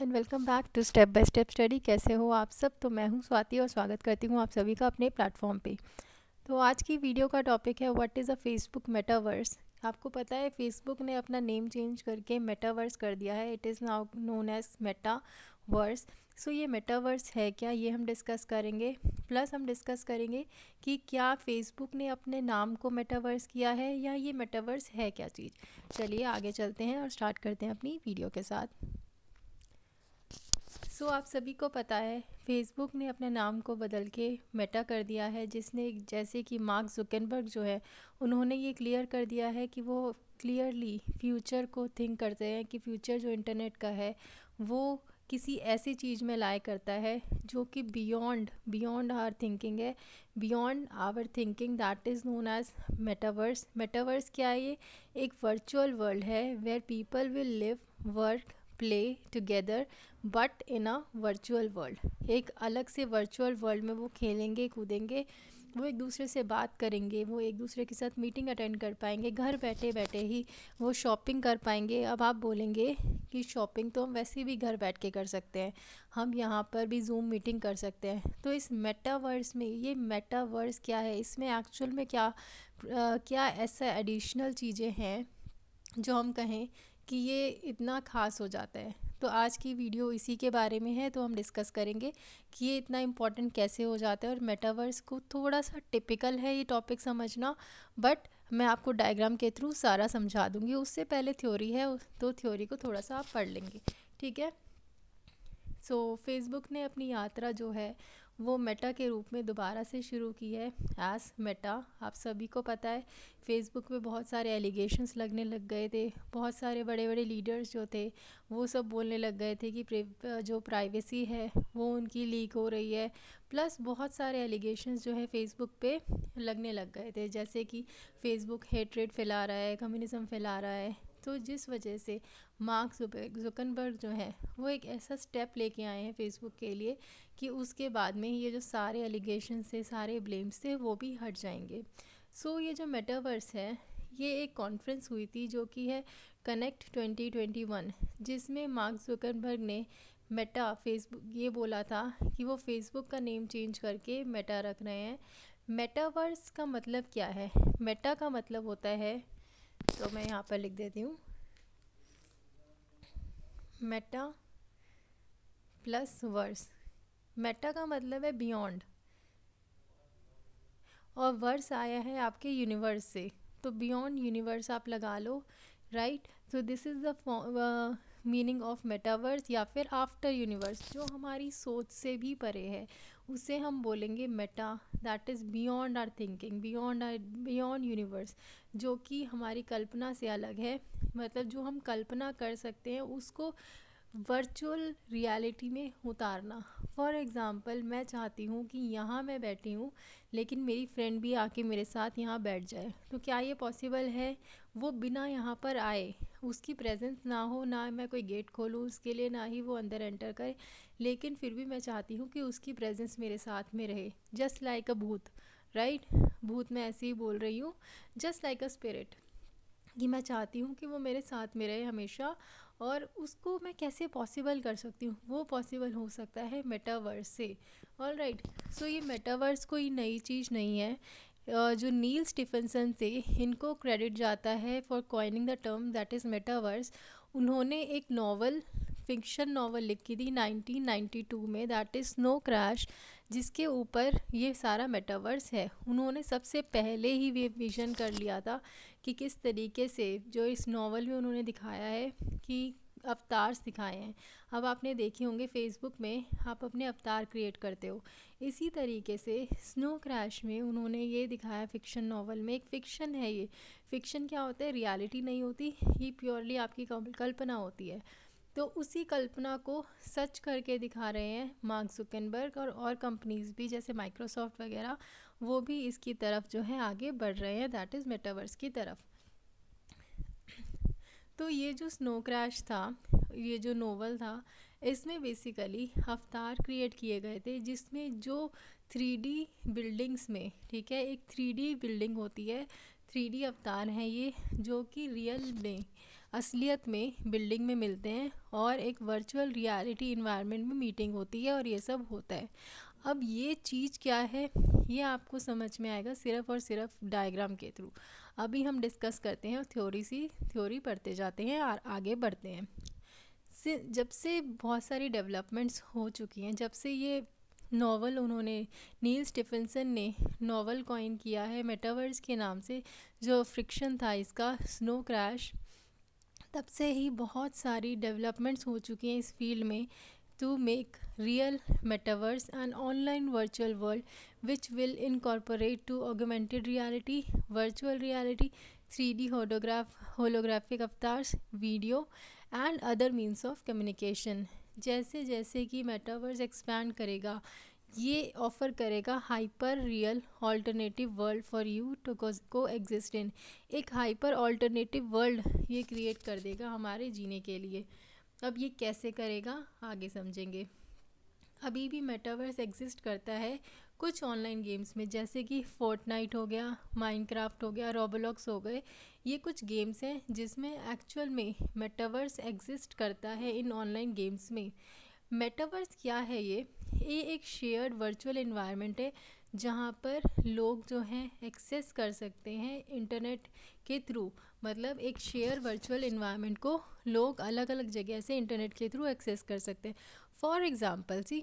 And welcome back to step by step study कैसे हो आप सब तो मैं हूं स्वाति और स्वागत करती हूं आप सभी का अपने प्लेटफॉर्म पे तो आज की वीडियो का टॉपिक है what is a Facebook metaverse आपको पता है फेसबुक ने अपना नेम चेंज करके मेटावर्स कर दिया है it is now known as metaverse so ये मेटावर्स है क्या ये हम डिस्कस करेंगे प्लस हम डिस्कस करेंगे कि क्या फेसबुक ने अपने नाम को मेटावर्स किया है या ये मेटावर्स है क्या चीज़ चलिए आगे चलते हैं और स्टार्ट करते हैं अपनी वीडियो के साथ सो आप सभी को पता है फेसबुक ने अपने नाम को बदल के मेटा कर दिया है जिसने जैसे कि मार्क जुकनबर्ग जो है उन्होंने ये क्लियर कर दिया है कि वो क्लियरली फ्यूचर को थिंक करते हैं कि फ्यूचर जो इंटरनेट का है वो किसी ऐसी चीज़ में लाया करता है जो कि बियॉन्ड बियॉन्ड आवर थिंकिंग है beyond our thinking that is known as metaverse metaverse क्या है ये एक वर्चुअल वर्ल्ड है where people will live work play together but in a virtual world एक अलग से वर्चुअल वर्ल्ड में वो खेलेंगे कूदेंगे वो एक दूसरे से बात करेंगे वो एक दूसरे के साथ मीटिंग अटेंड कर पाएंगे घर बैठे बैठे ही वो शॉपिंग कर पाएंगे अब आप बोलेंगे कि शॉपिंग तो हम वैसे भी घर बैठ के कर सकते हैं हम यहाँ पर भी जूम मीटिंग कर सकते हैं तो इस मेटावर्स में ये मेटावर्स क्या है इसमें एक्चुअल में क्या आ, क्या ऐसा एडिशनल चीज़ें हैं जो हम कहें कि ये इतना ख़ास हो जाता है तो आज की वीडियो इसी के बारे में है तो हम डिस्कस करेंगे कि ये इतना इम्पॉर्टेंट कैसे हो जाता है और मेटावर्स को थोड़ा सा टिपिकल है ये टॉपिक समझना बट मैं आपको डायग्राम के थ्रू सारा समझा दूँगी उससे पहले थ्योरी है तो थ्योरी को थोड़ा सा आप पढ़ लेंगे ठीक है सो so, फेसबुक ने अपनी यात्रा जो है वो मेटा के रूप में दोबारा से शुरू की है आज मेटा आप सभी को पता है फेसबुक पे बहुत सारे एलिगेशंस लगने लग गए थे बहुत सारे बड़े बड़े लीडर्स जो थे वो सब बोलने लग गए थे कि जो प्राइवेसी है वो उनकी लीक हो रही है प्लस बहुत सारे एलिगेशंस जो है फेसबुक पे लगने लग गए थे जैसे कि फ़ेसबुक हेटरेट फैला रहा है कम्युनिज़म फैला रहा है तो जिस वजह से मार्क जुकनबर्ग जो है वो एक ऐसा स्टेप लेके आए हैं फेसबुक के लिए कि उसके बाद में ये जो सारे एलिगेशन से सारे ब्लेम्स थे वो भी हट जाएंगे सो so, ये जो मेटावर्स है ये एक कॉन्फ्रेंस हुई थी जो कि है कनेक्ट 2021 जिसमें मार्क जुकनबर्ग ने मेटा फेसबुक ये बोला था कि वो फेसबुक का नेम चेंज करके मेटा रख रहे हैं मेटावर्स का मतलब क्या है मेटा का मतलब होता है तो मैं यहाँ पर लिख देती हूँ मेटा प्लस वर्स मेटा का मतलब है बियॉन्ड और वर्स आया है आपके यूनिवर्स से तो बियॉन्ड यूनिवर्स आप लगा लो right so this is the meaning of metaverse या फिर आफ्टर यूनिवर्स जो हमारी सोच से भी परे है उसे हम बोलेंगे Meta that is beyond our thinking beyond our beyond universe जो कि हमारी कल्पना से अलग है मतलब जो हम कल्पना कर सकते हैं उसको वर्चुअल रियलिटी में उतारना फॉर एग्ज़ाम्पल मैं चाहती हूँ कि यहाँ मैं बैठी हूँ लेकिन मेरी फ्रेंड भी आके मेरे साथ यहाँ बैठ जाए तो क्या ये पॉसिबल है वो बिना यहाँ पर आए उसकी प्रेजेंस ना हो ना मैं कोई गेट खोलूँ उसके लिए ना ही वो अंदर एंटर करे लेकिन फिर भी मैं चाहती हूँ कि उसकी प्रेजेंस मेरे साथ में रहे जस्ट लाइक अ भूत राइट भूत मैं ऐसे ही बोल रही हूँ जस्ट लाइक अ स्पिरिट कि मैं चाहती हूँ कि वो मेरे साथ में रहे हमेशा और उसको मैं कैसे पॉसिबल कर सकती हूँ वो पॉसिबल हो सकता है मेटावर्स से ऑल राइट सो ये मेटावर्स कोई नई चीज़ नहीं है जो नील स्टीफनसन से इनको क्रेडिट जाता है for coining the term that is metaverse उन्होंने एक नावल फिक्शन नावल लिखी थी 1992 में दैट इज़ स्नो क्रैश जिसके ऊपर ये सारा मेटावर्स है उन्होंने सबसे पहले ही वे विजन कर लिया था कि किस तरीके से जो इस नावल में उन्होंने दिखाया है कि अवतार दिखाए हैं अब आपने देखे होंगे फेसबुक में आप अपने अवतार क्रिएट करते हो इसी तरीके से स्नो क्रैश में उन्होंने ये दिखाया फिक्शन नावल में एक फिक्शन है ये फिक्शन क्या होता है रियलिटी नहीं होती ये प्योरली आपकी कल्पना होती है तो उसी कल्पना को सच करके दिखा रहे हैं मार्क जुकनबर्ग और और कंपनीज भी जैसे माइक्रोसॉफ्ट वगैरह वो भी इसकी तरफ जो है आगे बढ़ रहे हैं दैट इज़ मेटावर्स की तरफ तो ये जो स्नो क्रैश था ये जो नोवल था इसमें बेसिकली अवतार क्रिएट किए गए थे जिसमें जो थ्री डी बिल्डिंग्स में ठीक है एक थ्री डी बिल्डिंग होती है थ्री डी अवतार हैं ये जो कि रियल में असलियत में बिल्डिंग में मिलते हैं और एक वर्चुअल रियलिटी इन्वायरमेंट में मीटिंग होती है और ये सब होता है अब ये चीज़ क्या है ये आपको समझ में आएगा सिर्फ और सिर्फ डायग्राम के थ्रू अभी हम डिस्कस करते हैं और थ्योरी सी थ्योरी पढ़ते जाते हैं और आगे बढ़ते हैं जब से बहुत सारी डेवलपमेंट्स हो चुकी हैं जब से ये नावल उन्होंने नील स्टीफनसन ने नावल कॉइन किया है मेटावर्स के नाम से जो फ्रिक्शन था इसका स्नो क्रैश तब से ही बहुत सारी डेवलपमेंट्स हो चुकी हैं इस फील्ड में to make real metaverse and online virtual world which will incorporate to augmented reality virtual reality three D holograph holographic avatars video and other means of communication जैसे जैसे कि मेटावर्स एक्सपैंड करेगा ये ऑफ़र करेगा hyper real alternative world for you to coexist in एक hyper alternative world ये create कर देगा हमारे जीने के लिए अब ये कैसे करेगा आगे समझेंगे अभी भी मेटावर्स एग्जिस्ट करता है कुछ ऑनलाइन गेम्स में जैसे कि फोर्टनाइट हो गया माइनक्राफ्ट हो गया रोबोलॉक्स हो गए ये कुछ गेम्स हैं जिसमें एक्चुअल में मेटावर्स एग्जिस्ट करता है इन ऑनलाइन गेम्स में मेटावर्स क्या है ये ये एक शेयर्ड वर्चुअल इन्वायरमेंट है जहाँ पर लोग जो हैं एक्सेस कर सकते हैं इंटरनेट के थ्रू मतलब एक शेयर वर्चुअल इन्वायरमेंट को लोग अलग अलग जगह से इंटरनेट के थ्रू एक्सेस कर सकते हैं फॉर एग्ज़ाम्पल सी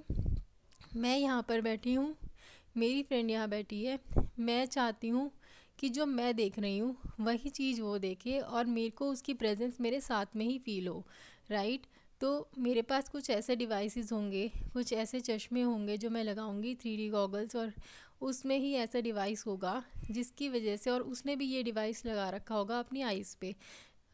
मैं यहाँ पर बैठी हूँ मेरी फ्रेंड यहाँ बैठी है मैं चाहती हूँ कि जो मैं देख रही हूँ वही चीज़ वो देखे और मेरे को उसकी प्रेजेंस मेरे साथ में ही फील हो राइट right? तो मेरे पास कुछ ऐसे डिवाइसेस होंगे कुछ ऐसे चश्मे होंगे जो मैं लगाऊंगी थ्री डी गॉगल्स और उसमें ही ऐसा डिवाइस होगा जिसकी वजह से और उसने भी ये डिवाइस लगा रखा होगा अपनी आइज़ पे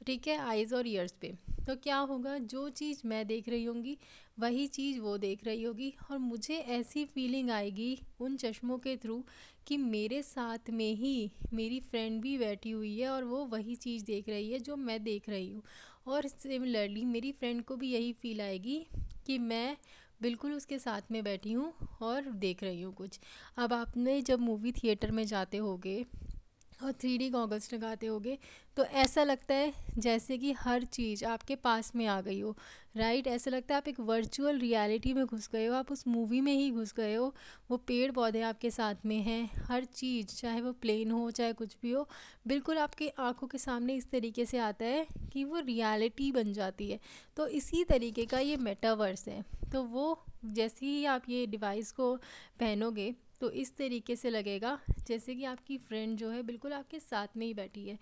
ठीक है आइज़ और ईयर्स पे तो क्या होगा जो चीज़ मैं देख रही होंगी वही चीज़ वो देख रही होगी और मुझे ऐसी फीलिंग आएगी उन चश्मों के थ्रू कि मेरे साथ में ही मेरी फ्रेंड भी बैठी हुई है और वो वही चीज़ देख रही है जो मैं देख रही हूँ और सिमिलरली मेरी फ्रेंड को भी यही फील आएगी कि मैं बिल्कुल उसके साथ में बैठी हूँ और देख रही हूँ कुछ अब आपने जब मूवी थिएटर में जाते होगे और थ्री डी गॉगल्स लगाते होगे तो ऐसा लगता है जैसे कि हर चीज़ आपके पास में आ गई हो राइट ऐसा लगता है आप एक वर्चुअल रियलिटी में घुस गए हो आप उस मूवी में ही घुस गए हो वो पेड़ पौधे आपके साथ में हैं हर चीज़ चाहे वो प्लेन हो चाहे कुछ भी हो बिल्कुल आपकी आंखों के सामने इस तरीके से आता है कि वो रियलिटी बन जाती है तो इसी तरीके का ये मेटावर्स है तो वो जैसे ही आप ये डिवाइस को पहनोगे तो इस तरीके से लगेगा जैसे कि आपकी फ्रेंड जो है बिल्कुल आपके साथ में ही बैठी है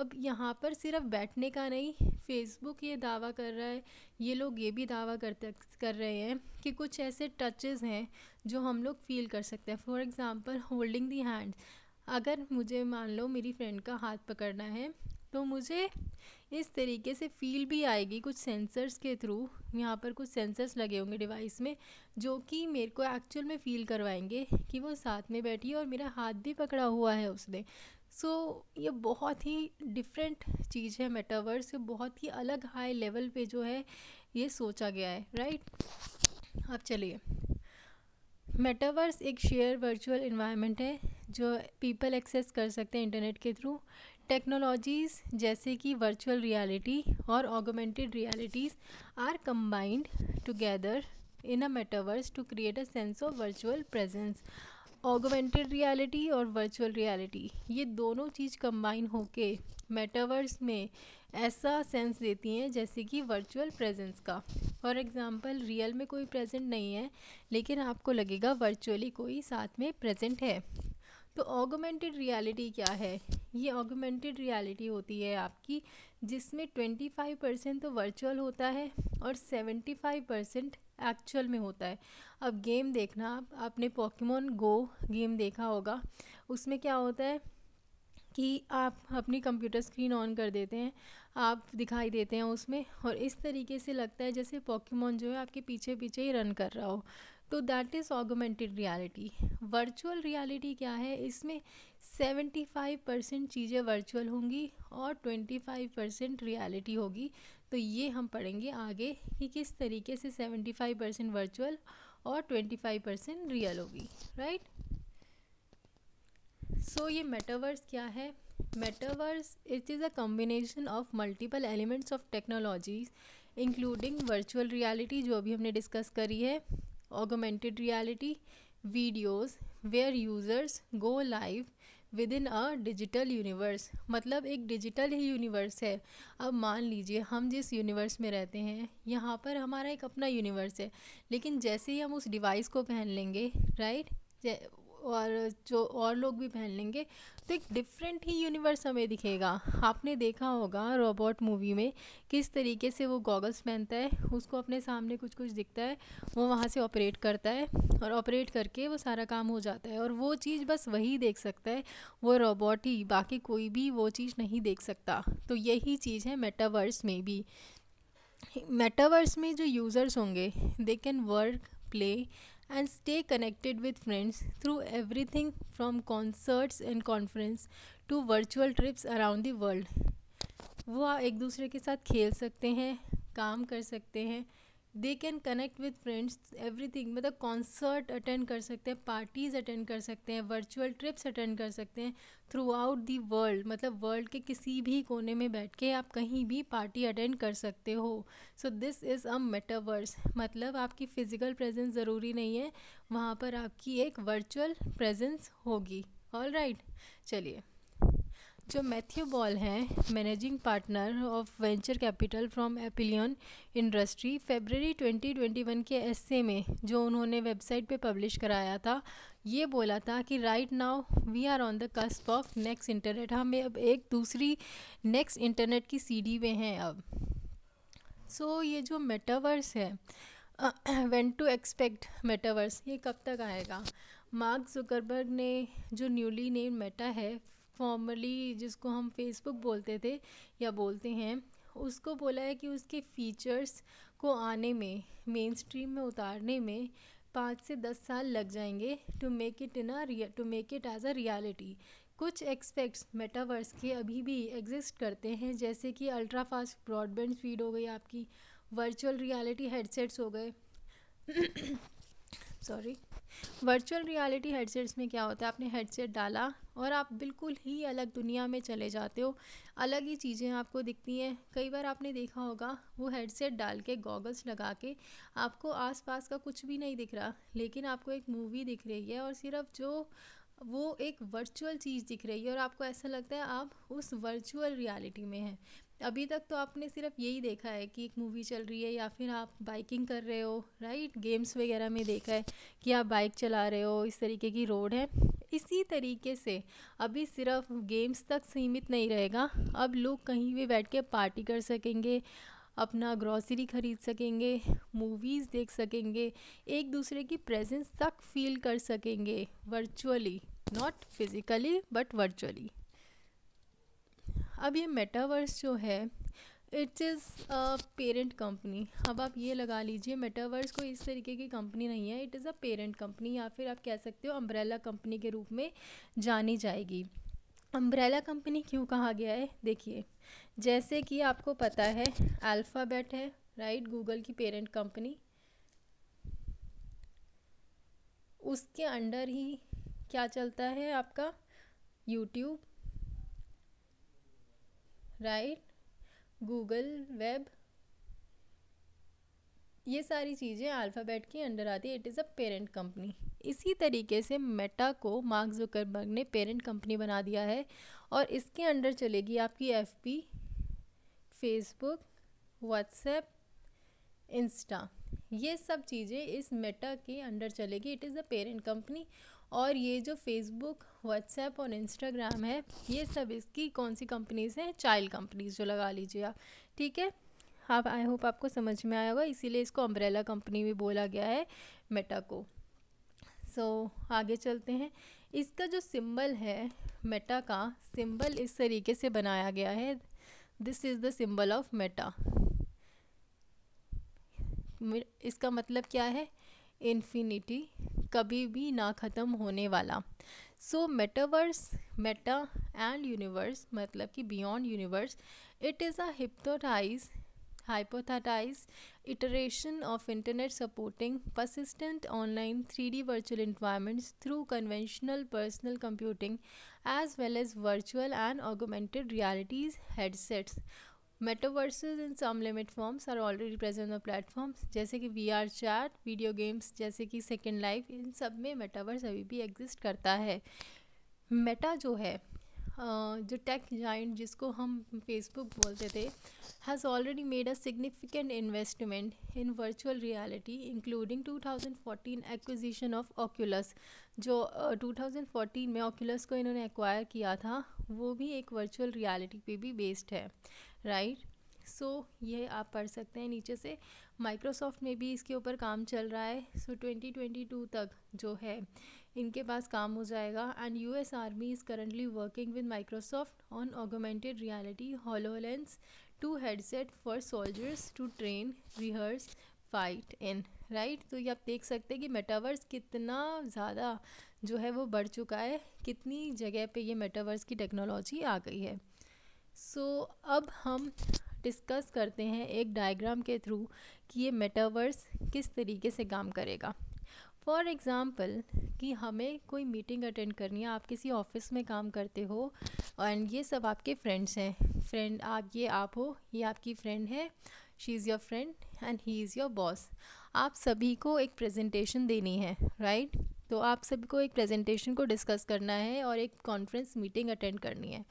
अब यहाँ पर सिर्फ बैठने का नहीं फेसबुक ये दावा कर रहा है ये लोग ये भी दावा करते कर रहे हैं कि कुछ ऐसे टचेस हैं जो हम लोग फील कर सकते हैं for example holding the hand अगर मुझे मान लो मेरी फ्रेंड का हाथ पकड़ना है तो मुझे इस तरीके से फील भी आएगी कुछ सेंसर्स के थ्रू यहाँ पर कुछ सेंसर्स लगे होंगे डिवाइस में जो कि मेरे को एक्चुअल में फ़ील करवाएंगे कि वो साथ में बैठी है और मेरा हाथ भी पकड़ा हुआ है उसने सो so, ये बहुत ही डिफरेंट चीज़ है मेटावर्स बहुत ही अलग हाई लेवल पे जो है ये सोचा गया है राइट अब चलिए मेटावर्स एक शेयर वर्चुअल इन्वायरमेंट है जो पीपल एक्सेस कर सकते हैं इंटरनेट के थ्रू टेक्नोलॉजीज़ जैसे कि वर्चुअल रियलिटी और augmented realities are combined together in a metaverse to create a sense of virtual presence augmented reality और वर्चुअल रियलिटी ये दोनों चीज़ कंबाइन होके मेटावर्स में ऐसा सेंस देती हैं जैसे कि वर्चुअल प्रेजेंस का फॉर एग्ज़ाम्पल रियल में कोई प्रेजेंट नहीं है लेकिन आपको लगेगा वर्चुअली कोई साथ में प्रेजेंट है तो ऑगोमेंटेड रियलिटी क्या है ये ऑगोमेंटेड रियलिटी होती है आपकी जिसमें 25 परसेंट तो वर्चुअल होता है और 75 परसेंट एक्चुअल में होता है अब गेम देखना आप आपने पॉकीमोन गो गेम देखा होगा उसमें क्या होता है कि आप अपनी कंप्यूटर स्क्रीन ऑन कर देते हैं आप दिखाई देते हैं उसमें और इस तरीके से लगता है जैसे पॉकीमोन जो है आपके पीछे पीछे ही रन कर रहा हो तो that is augmented reality virtual reality क्या है इसमें 75 परसेंट चीज़ें वर्चुअल होंगी और 25 परसेंट रियलिटी होगी तो ये हम पढ़ेंगे आगे कि किस तरीके से 75 परसेंट वर्चुअल और 25 परसेंट रियल होगी राइट सो ये मेटावर्स क्या है metaverse it is a combination of multiple elements of technologies including virtual reality जो अभी हमने डिस्कस करी है augmented reality videos where users go live with in a digital universe मतलब एक डिजिटल ही यूनिवर्स है अब मान लीजिए हम जिस यूनिवर्स में रहते हैं यहाँ पर हमारा एक अपना यूनिवर्स है लेकिन जैसे ही हम उस डिवाइस को पहन लेंगे राइट और जो और लोग भी पहन लेंगे तो एक डिफरेंट ही यूनिवर्स हमें दिखेगा आपने देखा होगा रोबोट मूवी में किस तरीके से वो गॉगल्स पहनता है उसको अपने सामने कुछ कुछ दिखता है वो वहाँ से ऑपरेट करता है और ऑपरेट करके वो सारा काम हो जाता है और वो चीज़ बस वही देख सकता है वो रोबोट ही बाकी कोई भी वो चीज़ नहीं देख सकता तो यही चीज़ है मेटावर्स में भी मेटावर्स में जो यूज़र्स होंगे they can work play and stay connected with friends through everything from concerts and conference to virtual trips around the world वो एक दूसरे के साथ खेल सकते हैं काम कर सकते हैं they can connect with friends everything मतलब कॉन्सर्ट अटेंड कर सकते हैं पार्टीज़ अटेंड कर सकते हैं वर्चुअल ट्रिप्स अटेंड कर सकते हैं थ्रू आउट दी वर्ल्ड मतलब वर्ल्ड के किसी भी कोने में बैठ के आप कहीं भी पार्टी अटेंड कर सकते हो so this is a metaverse मतलब आपकी फ़िज़िकल प्रेजेंस ज़रूरी नहीं है वहाँ पर आपकी एक वर्चुअल प्रेजेंस होगी ऑल राइट चलिए जो मैथ्यू बॉल हैं managing partner of venture capital from Epyllion industry February 2021 के एस्से में जो उन्होंने वेबसाइट पे पब्लिश कराया था ये बोला था कि right now we are on the cusp of next internet हम अब एक दूसरी नेक्स्ट इंटरनेट की सीढ़ी में हैं अब सो so, ये जो मेटावर्स है वेन टू एक्सपेक्ट मेटावर्स ये कब तक आएगा मार्क जुकरबर्ग ने जो न्यूली नेम मेटा है फॉर्मली जिसको हम फेसबुक बोलते थे या बोलते हैं उसको बोला है कि उसके फीचर्स को आने में मेन स्ट्रीम में उतारने में पाँच से दस साल लग जाएंगे to make it in a to make it as a reality कुछ एक्सपेक्ट्स मेटावर्स के अभी भी एग्जिस्ट करते हैं जैसे कि अल्ट्रा फास्ट ब्रॉडबैंड स्पीड हो गई आपकी वर्चुअल रियलिटी हेडसेट्स हो गए सॉरी वर्चुअल रियलिटी हेडसेट्स में क्या होता है आपने हेडसेट डाला और आप बिल्कुल ही अलग दुनिया में चले जाते हो अलग ही चीज़ें आपको दिखती हैं कई बार आपने देखा होगा वो हेडसेट डाल के गॉगल्स लगा के आपको आसपास का कुछ भी नहीं दिख रहा लेकिन आपको एक मूवी दिख रही है और सिर्फ जो वो एक वर्चुअल चीज़ दिख रही है और आपको ऐसा लगता है आप उस वर्चुअल रियलिटी में हैं अभी तक तो आपने सिर्फ यही देखा है कि एक मूवी चल रही है या फिर आप बाइकिंग कर रहे हो राइट गेम्स वगैरह में देखा है कि आप बाइक चला रहे हो इस तरीके की रोड है इसी तरीके से अभी सिर्फ गेम्स तक सीमित नहीं रहेगा अब लोग कहीं भी बैठ के पार्टी कर सकेंगे अपना ग्रॉसरी ख़रीद सकेंगे मूवीज़ देख सकेंगे एक दूसरे की प्रेजेंस तक फील कर सकेंगे virtually not physically but virtually अब ये मेटावर्स जो है it's is a parent company अब आप ये लगा लीजिए मेटावर्स कोई इस तरीके की कंपनी नहीं है it is a parent company या फिर आप कह सकते हो अम्ब्रेला कंपनी के रूप में जानी जाएगी अम्ब्रेला कंपनी क्यों कहा गया है देखिए जैसे कि आपको पता है अल्फ़ाबेट है राइट गूगल की पेरेंट कंपनी उसके अंडर ही क्या चलता है आपका यूट्यूब राइट गूगल वेब ये सारी चीज़ें अल्फ़ाबेट के अंडर आती है it is a parent company इसी तरीके से मेटा को मार्क जुकरबर्ग ने पेरेंट कंपनी बना दिया है और इसके अंडर चलेगी आपकी F P Facebook WhatsApp Insta ये सब चीज़ें इस मेटा के अंडर चलेगी it is a parent company और ये जो फेसबुक व्हाट्सएप और इंस्टाग्राम है ये सब इसकी कौन सी कंपनीज़ हैं चाइल्ड कंपनीज़ जो लगा लीजिए आप ठीक है आप आई होप आपको समझ में आया होगा इसीलिए इसको अम्ब्रेला कंपनी भी बोला गया है मेटा को सो so, आगे चलते हैं इसका जो सिंबल है मेटा का सिंबल इस तरीके से बनाया गया है this is the symbol of Meta इसका मतलब क्या है इन्फिनिटी कभी भी ना ख़त्म होने वाला so metaverse Meta and universe मतलब कि beyond universe it is a hypothesized hypothesized iteration of internet supporting persistent online three D virtual environments through conventional personal computing as well as virtual and augmented realities headsets metaverse in some limit forms are already present the platforms जैसे कि V R chat video games जैसे कि second life in सब में metaverse अभी भी exist करता है मेटा जो है जो टेक जाइंट जिसको हम फेसबुक बोलते थे has already made a significant investment in virtual reality including 2014 acquisition of Oculus जो uh, 2014 में ऑक्यूलस को इन्होंने एक्वायर किया था वो भी एक वर्चुअल रियलिटी पे भी बेस्ड है राइट सो so, ये आप पढ़ सकते हैं नीचे से माइक्रोसॉफ्ट में भी इसके ऊपर काम चल रहा है सो so, 2022 तक जो है इनके पास काम हो जाएगा and U S Army is currently working with Microsoft on augmented reality HoloLens two headset for soldiers to train rehearse fight in right तो ये आप देख सकते हैं कि मेटावर्स कितना ज़्यादा जो है वो बढ़ चुका है कितनी जगह पे ये मेटावर्स की टेक्नोलॉजी आ गई है सो so, अब हम डिस्कस करते हैं एक डायग्राम के थ्रू कि ये मेटावर्स किस तरीके से काम करेगा फॉर एग्ज़ाम्पल कि हमें कोई मीटिंग अटेंड करनी है आप किसी ऑफिस में काम करते हो एंड ये सब आपके फ्रेंड्स हैं फ्रेंड आप ये आप हो ये आपकी फ्रेंड है she is your friend and he is your boss आप सभी को एक प्रेजेंटेशन देनी है राइट right? तो आप सभी को एक प्रेजेंटेशन को डिस्कस करना है और एक कॉन्फ्रेंस मीटिंग अटेंड करनी है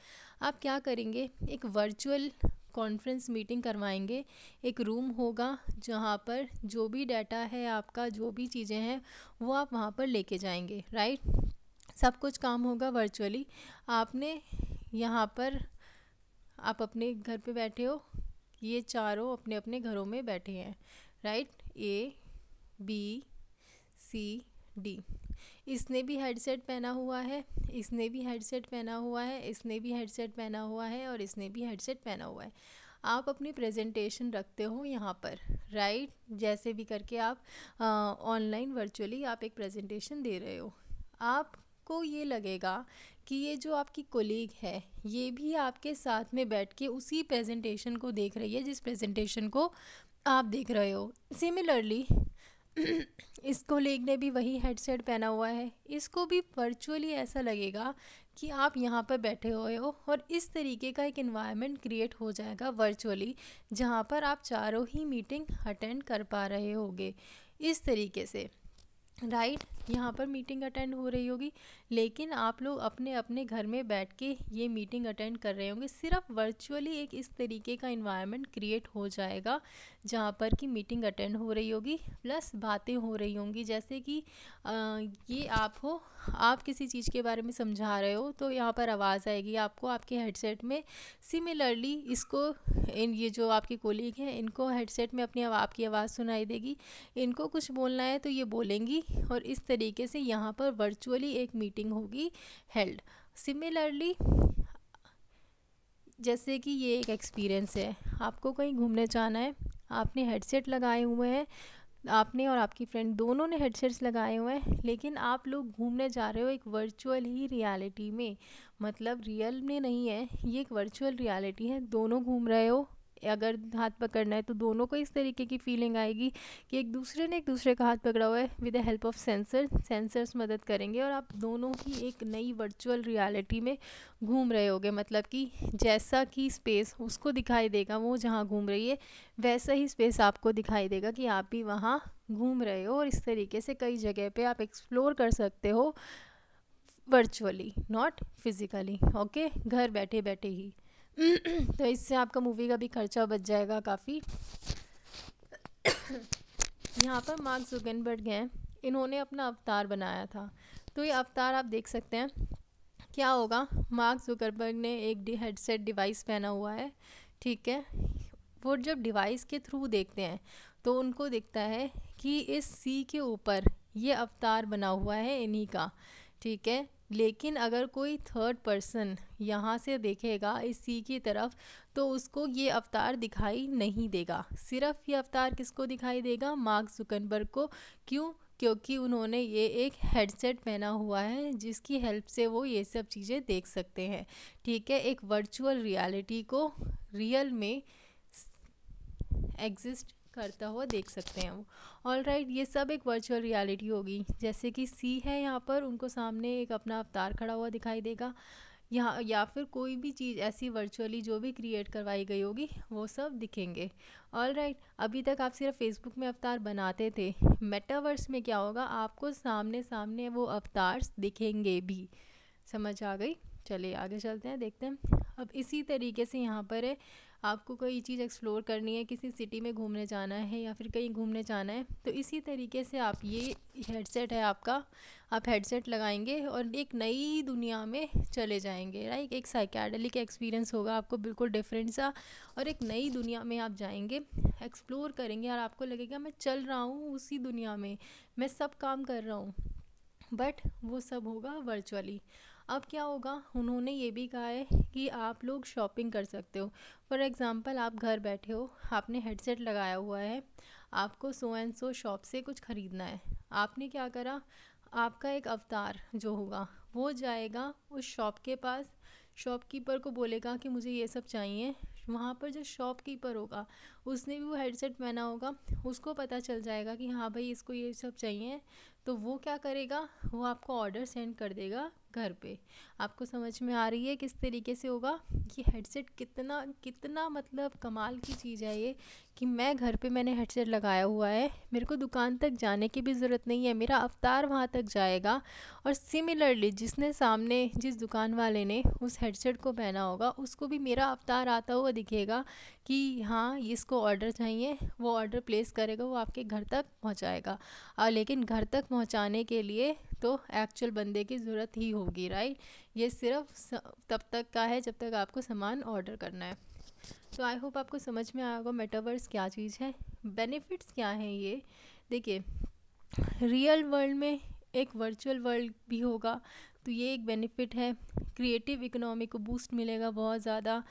आप क्या करेंगे एक वर्चुअल कॉन्फ्रेंस मीटिंग करवाएंगे एक रूम होगा जहाँ पर जो भी डाटा है आपका जो भी चीज़ें हैं वो आप वहाँ पर लेके जाएंगे राइट सब कुछ काम होगा वर्चुअली आपने यहाँ पर आप अपने घर पे बैठे हो ये चारों अपने अपने घरों में बैठे हैं right A B C D इसने भी हेडसेट पहना हुआ है इसने भी हेडसेट पहना हुआ है इसने भी हेडसेट पहना हुआ है और इसने भी हेडसेट पहना हुआ है आप अपनी प्रेजेंटेशन रखते हो यहाँ पर राइट जैसे भी करके आप ऑनलाइन वर्चुअली आप एक प्रेजेंटेशन दे रहे हो आपको ये लगेगा कि ये जो आपकी कोलीग है ये भी आपके साथ में बैठ के उसी प्रेजेंटेशन को देख रही है जिस प्रेजेंटेशन को आप देख रहे हो सिमिलरली इसको लेक ने भी वही हेडसेट पहना हुआ है इसको भी वर्चुअली ऐसा लगेगा कि आप यहाँ पर बैठे हुए हो और इस तरीके का एक इन्वायरमेंट क्रिएट हो जाएगा वर्चुअली जहाँ पर आप चारों ही मीटिंग अटेंड कर पा रहे होगे इस तरीके से राइट right? यहाँ पर मीटिंग अटेंड हो रही होगी लेकिन आप लोग अपने अपने घर में बैठ के ये मीटिंग अटेंड कर रहे होंगे सिर्फ वर्चुअली एक इस तरीके का इन्वायरमेंट क्रिएट हो जाएगा जहाँ पर कि मीटिंग अटेंड हो रही होगी प्लस बातें हो रही होंगी जैसे कि आ, ये आप हो आप किसी चीज़ के बारे में समझा रहे हो तो यहाँ पर आवाज़ आएगी आपको आपके हेडसेट में सिमिलरली इसको इन ये जो आपके कोलीग हैं इनको हेडसेट में अपनी आपकी आवाज़ सुनाई देगी इनको कुछ बोलना है तो ये बोलेंगी और इस तरीके से यहाँ पर वर्चुअली एक मीटिंग मीटिंग होगी हेल्ड सिमिलरली जैसे कि ये एक एक्सपीरियंस है आपको कहीं घूमने जाना है आपने हेडसेट लगाए हुए हैं आपने और आपकी फ्रेंड दोनों ने हेडसेट्स लगाए हुए हैं लेकिन आप लोग घूमने जा रहे हो एक वर्चुअल ही रियलिटी में मतलब रियल में नहीं है ये एक वर्चुअल रियलिटी है दोनों घूम रहे हो अगर हाथ पकड़ना है तो दोनों को इस तरीके की फीलिंग आएगी कि एक दूसरे ने एक दूसरे का हाथ पकड़ा हुआ है with the help of sensor sensors मदद करेंगे और आप दोनों ही एक नई वर्चुअल रियलिटी में घूम रहे होगे मतलब कि जैसा कि स्पेस उसको दिखाई देगा वो जहाँ घूम रही है वैसा ही स्पेस आपको दिखाई देगा कि आप भी वहाँ घूम रहे हो और इस तरीके से कई जगह पे आप एक्सप्लोर कर सकते हो वर्चुअली नॉट फिज़िकली ओके घर बैठे बैठे ही तो इससे आपका मूवी का भी खर्चा बच जाएगा काफ़ी यहाँ पर मार्क जुगनबर्ग हैं इन्होंने अपना अवतार बनाया था तो ये अवतार आप देख सकते हैं क्या होगा मार्क जुकरबर्ग ने एक हेडसेट डिवाइस पहना हुआ है ठीक है वो जब डिवाइस के थ्रू देखते हैं तो उनको दिखता है कि इस सी के ऊपर ये अवतार बना हुआ है इन्हीं का ठीक है लेकिन अगर कोई थर्ड पर्सन यहाँ से देखेगा इस सी की तरफ तो उसको ये अवतार दिखाई नहीं देगा सिर्फ ये अवतार किसको दिखाई देगा मार्क जुकनबर्ग को क्यों क्योंकि उन्होंने ये एक हेडसेट पहना हुआ है जिसकी हेल्प से वो ये सब चीज़ें देख सकते हैं ठीक है एक वर्चुअल रियलिटी को रियल में एग्जिस्ट करता हुआ देख सकते हैं वो ऑल राइट ये सब एक वर्चुअल रियलिटी होगी जैसे कि सी है यहाँ पर उनको सामने एक अपना अवतार खड़ा हुआ दिखाई देगा यहाँ या फिर कोई भी चीज़ ऐसी वर्चुअली जो भी क्रिएट करवाई गई होगी वो सब दिखेंगे ऑल राइट right, अभी तक आप सिर्फ फेसबुक में अवतार बनाते थे मेटावर्स में क्या होगा आपको सामने सामने वो अवतार दिखेंगे भी समझ आ गई चलिए आगे चलते हैं देखते हैं अब इसी तरीके से यहाँ पर है आपको कोई चीज़ एक्सप्लोर करनी है किसी सिटी में घूमने जाना है या फिर कहीं घूमने जाना है तो इसी तरीके से आप ये हेडसेट है आपका आप हेडसेट लगाएंगे और एक नई दुनिया में चले जाएंगे राइट एक साइकेडलिक एक्सपीरियंस होगा आपको बिल्कुल डिफरेंट सा और एक नई दुनिया में आप जाएंगे एक्सप्लोर करेंगे और आपको लगेगा मैं चल रहा हूँ उसी दुनिया में मैं सब काम कर रहा हूँ बट वो सब होगा वर्चुअली अब क्या होगा उन्होंने ये भी कहा है कि आप लोग शॉपिंग कर सकते हो फॉर एग्ज़ाम्पल आप घर बैठे हो आपने हेडसेट लगाया हुआ है आपको सो एंड सो शॉप से कुछ ख़रीदना है आपने क्या करा आपका एक अवतार जो होगा वो जाएगा उस शॉप के पास शॉपकीपर को बोलेगा कि मुझे ये सब चाहिए वहाँ पर जो शॉपकीपर होगा उसने भी वो हेडसेट पहना होगा उसको पता चल जाएगा कि हाँ भाई इसको ये सब चाहिए तो वो क्या करेगा वो आपको ऑर्डर सेंड कर देगा घर पे आपको समझ में आ रही है किस तरीके से होगा कि हेडसेट कितना कितना मतलब कमाल की चीज़ है ये कि मैं घर पे मैंने हेडसेट लगाया हुआ है मेरे को दुकान तक जाने की भी ज़रूरत नहीं है मेरा अवतार वहाँ तक जाएगा और सिमिलरली जिसने सामने जिस दुकान वाले ने उस हेडसेट को पहना होगा उसको भी मेरा अवतार आता हुआ दिखेगा कि हाँ इसको ऑर्डर चाहिए वो ऑर्डर प्लेस करेगा वो आपके घर तक पहुँचाएगा और लेकिन घर तक पहुँचाने के लिए तो एक्चुअल बंदे की ज़रूरत ही होगी राइट ये सिर्फ तब तक का है जब तक आपको सामान ऑर्डर करना है तो आई होप आपको समझ में आएगा मेटावर्स क्या चीज़ है बेनिफिट्स क्या हैं ये देखिए रियल वर्ल्ड में एक वर्चुअल वर्ल्ड भी होगा तो ये एक बेनिफिट है क्रिएटिव इकोनॉमी को बूस्ट मिलेगा बहुत ज़्यादा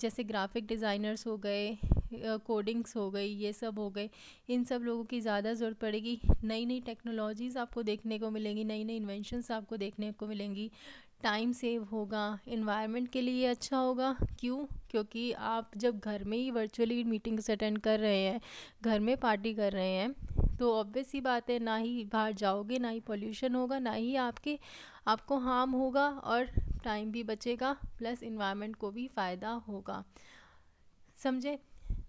जैसे ग्राफिक डिज़ाइनर्स हो गए कोडिंग्स हो गई ये सब हो गए इन सब लोगों की ज़्यादा ज़रूरत पड़ेगी नई नई टेक्नोलॉजीज़ आपको देखने को मिलेंगी नई नई इन्वेंशंस आपको देखने को मिलेंगी टाइम सेव होगा इन्वायरमेंट के लिए अच्छा होगा क्यों क्योंकि आप जब घर में ही वर्चुअली मीटिंग्स अटेंड कर रहे हैं घर में पार्टी कर रहे हैं तो ऑब्वियस ही बात है ना ही बाहर जाओगे ना ही पोल्यूशन होगा ना ही आपके आपको हार्म होगा और टाइम भी बचेगा प्लस इन्वायरमेंट को भी फ़ायदा होगा समझे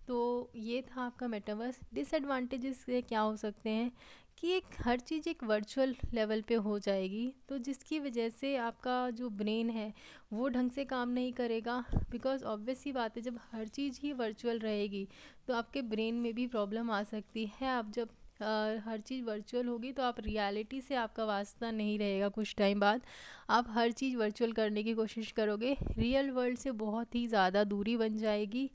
तो ये था आपका मेटावर्स डिसएडवांटेजेस से क्या हो सकते हैं कि एक हर चीज़ एक वर्चुअल लेवल पे हो जाएगी तो जिसकी वजह से आपका जो ब्रेन है वो ढंग से काम नहीं करेगा बिकॉज ऑब्वियस ही बात है जब हर चीज़ ही वर्चुअल रहेगी तो आपके ब्रेन में भी प्रॉब्लम आ सकती है आप जब हर चीज़ वर्चुअल होगी तो आप रियलिटी से आपका वास्ता नहीं रहेगा कुछ टाइम बाद आप हर चीज़ वर्चुअल करने की कोशिश करोगे रियल वर्ल्ड से बहुत ही ज़्यादा दूरी बन जाएगी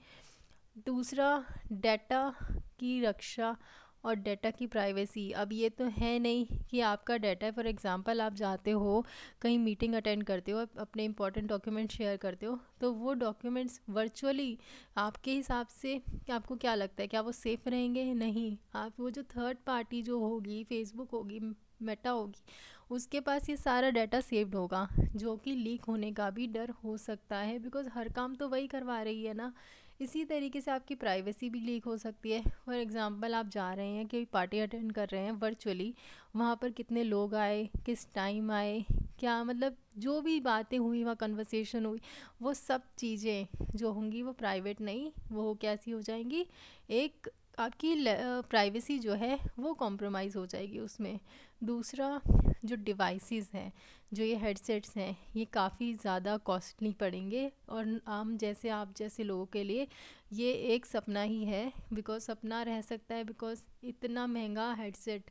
दूसरा डेटा की रक्षा और डेटा की प्राइवेसी अब ये तो है नहीं कि आपका डेटा फॉर एग्ज़ाम्पल आप जाते हो कहीं मीटिंग अटेंड करते हो अपने इंपॉर्टेंट डॉक्यूमेंट शेयर करते हो तो वो डॉक्यूमेंट्स वर्चुअली आपके हिसाब से आपको क्या लगता है क्या वो सेफ़ रहेंगे नहीं आप वो जो थर्ड पार्टी जो होगी फेसबुक होगी मेटा होगी उसके पास ये सारा डाटा सेव्ड होगा जो कि लीक होने का भी डर हो सकता है बिकॉज़ हर काम तो वही करवा रही है ना इसी तरीके से आपकी प्राइवेसी भी लीक हो सकती है फॉर एग्ज़ाम्पल आप जा रहे हैं कि पार्टी अटेंड कर रहे हैं वर्चुअली वहाँ पर कितने लोग आए किस टाइम आए क्या मतलब जो भी बातें हुई वहाँ कन्वर्सेशन हुई वो सब चीज़ें जो होंगी वो प्राइवेट नहीं वो कैसी हो जाएंगी एक आपकी प्राइवेसी जो है वो कॉम्प्रोमाइज़ हो जाएगी उसमें दूसरा जो डिवाइसेस हैं जो ये हेडसेट्स हैं ये काफ़ी ज़्यादा कॉस्टली पड़ेंगे और आम जैसे आप जैसे लोगों के लिए ये एक सपना ही है बिकॉज सपना रह सकता है बिकॉज इतना महंगा हेडसेट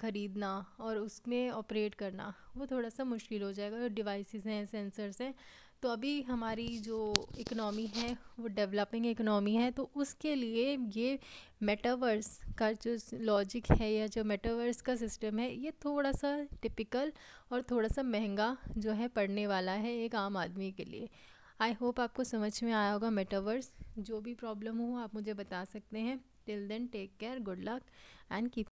ख़रीदना और उसमें ऑपरेट करना वो थोड़ा सा मुश्किल हो जाएगा और डिवाइसेस हैं सेंसर्स हैं तो अभी हमारी जो इकनॉमी है वो डेवलपिंग इकनॉमी है तो उसके लिए ये मेटावर्स का जो लॉजिक है या जो मेटावर्स का सिस्टम है ये थोड़ा सा टिपिकल और थोड़ा सा महंगा जो है पड़ने वाला है एक आम आदमी के लिए आई होप आपको समझ में आया होगा मेटावर्स जो भी प्रॉब्लम हो आप मुझे बता सकते हैं till then take care good luck and keep